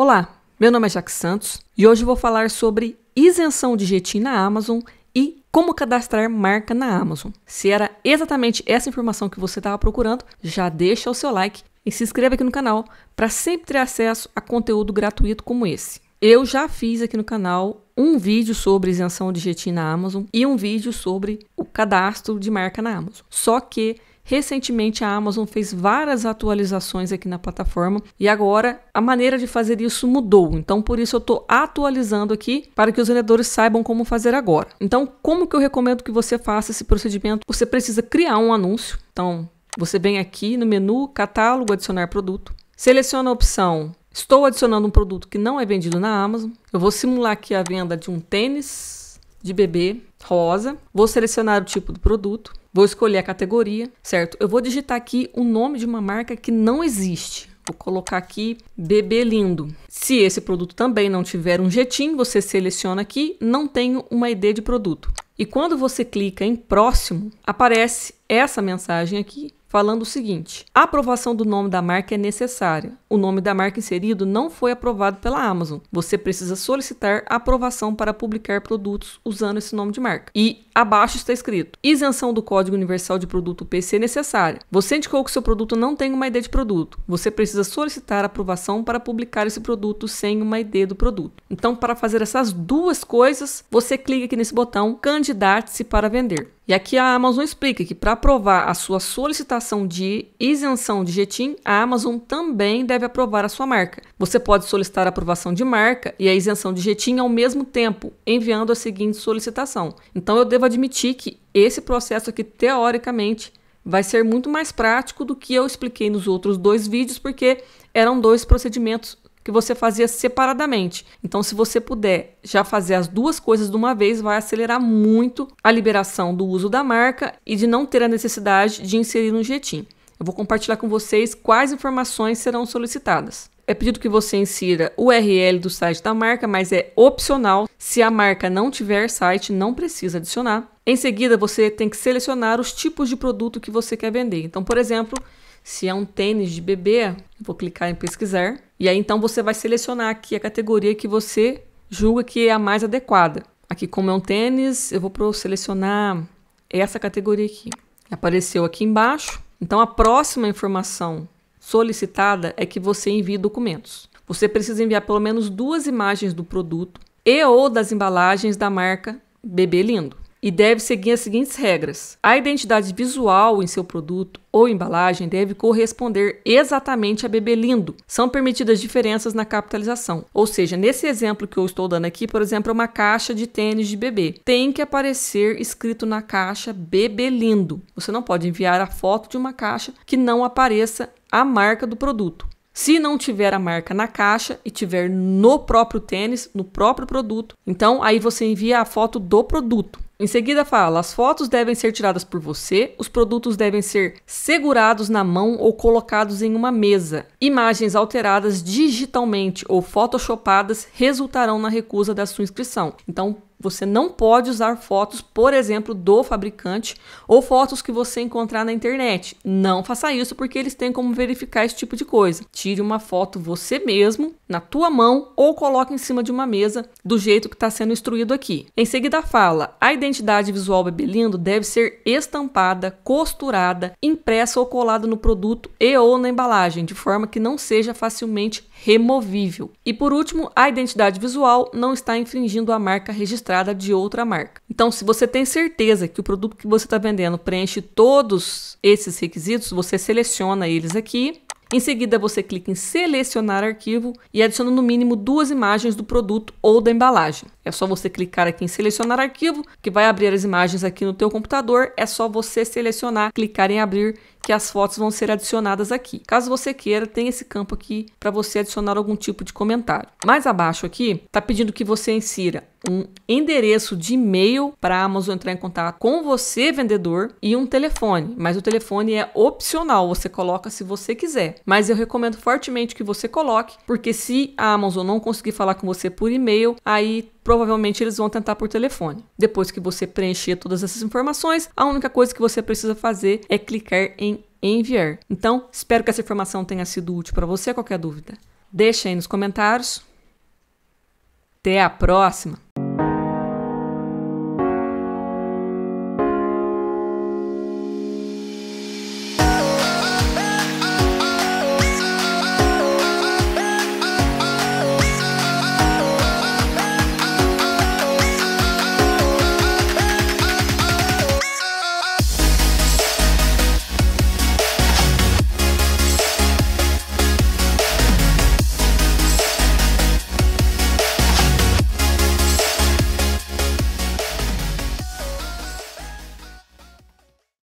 Olá, meu nome é Jack Santos e hoje vou falar sobre isenção de GT na Amazon e como cadastrar marca na Amazon. Se era exatamente essa informação que você estava procurando, já deixa o seu like e se inscreva aqui no canal para sempre ter acesso a conteúdo gratuito como esse. Eu já fiz aqui no canal um vídeo sobre isenção de GT na Amazon e um vídeo sobre cadastro de marca na Amazon. Só que Recentemente a Amazon fez várias atualizações aqui na plataforma e agora a maneira de fazer isso mudou. Então por isso eu estou atualizando aqui para que os vendedores saibam como fazer agora. Então como que eu recomendo que você faça esse procedimento? Você precisa criar um anúncio. Então você vem aqui no menu catálogo adicionar produto, seleciona a opção estou adicionando um produto que não é vendido na Amazon. Eu vou simular aqui a venda de um tênis de bebê rosa, vou selecionar o tipo do produto, vou escolher a categoria, certo? Eu vou digitar aqui o nome de uma marca que não existe. Vou colocar aqui bebê lindo. Se esse produto também não tiver um jetim, você seleciona aqui, não tenho uma ID de produto. E quando você clica em próximo, aparece essa mensagem aqui falando o seguinte: a aprovação do nome da marca é necessária. O nome da marca inserido não foi aprovado pela Amazon. Você precisa solicitar aprovação para publicar produtos usando esse nome de marca. E abaixo está escrito: isenção do Código Universal de Produto PC é necessária. Você indicou que seu produto não tem uma ID de produto. Você precisa solicitar aprovação para publicar esse produto sem uma ID do produto. Então, para fazer essas duas coisas, você clica aqui nesse botão Candidate-se para vender. E aqui a Amazon explica que para aprovar a sua solicitação de isenção de Jetim, a Amazon também deve aprovar a sua marca. Você pode solicitar a aprovação de marca e a isenção de Jetim ao mesmo tempo, enviando a seguinte solicitação. Então eu devo admitir que esse processo aqui teoricamente vai ser muito mais prático do que eu expliquei nos outros dois vídeos, porque eram dois procedimentos que você fazia separadamente. Então, se você puder já fazer as duas coisas de uma vez, vai acelerar muito a liberação do uso da marca e de não ter a necessidade de inserir no Jetim. Eu vou compartilhar com vocês quais informações serão solicitadas. É pedido que você insira o URL do site da marca, mas é opcional. Se a marca não tiver site, não precisa adicionar. Em seguida, você tem que selecionar os tipos de produto que você quer vender. Então, por exemplo, se é um tênis de bebê, vou clicar em pesquisar. E aí então você vai selecionar aqui a categoria que você julga que é a mais adequada. Aqui, como é um tênis, eu vou selecionar essa categoria aqui. Apareceu aqui embaixo. Então, a próxima informação solicitada é que você envie documentos. Você precisa enviar pelo menos duas imagens do produto e ou das embalagens da marca Bebê Lindo e deve seguir as seguintes regras. A identidade visual em seu produto ou embalagem deve corresponder exatamente a bebê lindo. São permitidas diferenças na capitalização. Ou seja, nesse exemplo que eu estou dando aqui, por exemplo, é uma caixa de tênis de bebê. Tem que aparecer escrito na caixa bebê lindo. Você não pode enviar a foto de uma caixa que não apareça a marca do produto. Se não tiver a marca na caixa e tiver no próprio tênis, no próprio produto, então aí você envia a foto do produto. Em seguida fala: as fotos devem ser tiradas por você, os produtos devem ser segurados na mão ou colocados em uma mesa. Imagens alteradas digitalmente ou photoshopadas resultarão na recusa da sua inscrição. Então, você não pode usar fotos, por exemplo, do fabricante ou fotos que você encontrar na internet. Não faça isso porque eles têm como verificar esse tipo de coisa. Tire uma foto você mesmo, na tua mão ou coloque em cima de uma mesa, do jeito que está sendo instruído aqui. Em seguida fala: a identidade visual bebelindo deve ser estampada, costurada, impressa ou colada no produto e ou na embalagem, de forma que não seja facilmente removível. E por último, a identidade visual não está infringindo a marca registrada de outra marca. Então, se você tem certeza que o produto que você está vendendo preenche todos esses requisitos, você seleciona eles aqui. Em seguida, você clica em selecionar arquivo e adiciona no mínimo duas imagens do produto ou da embalagem. É só você clicar aqui em selecionar arquivo, que vai abrir as imagens aqui no teu computador. É só você selecionar, clicar em abrir, que as fotos vão ser adicionadas aqui. Caso você queira, tem esse campo aqui para você adicionar algum tipo de comentário. Mais abaixo aqui, está pedindo que você insira um endereço de e-mail para a Amazon entrar em contato com você, vendedor, e um telefone. Mas o telefone é opcional, você coloca se você quiser. Mas eu recomendo fortemente que você coloque, porque se a Amazon não conseguir falar com você por e-mail, aí provavelmente eles vão tentar por telefone. Depois que você preencher todas essas informações, a única coisa que você precisa fazer é clicar em enviar. Então, espero que essa informação tenha sido útil para você. Qualquer dúvida, deixa aí nos comentários. Até a próxima!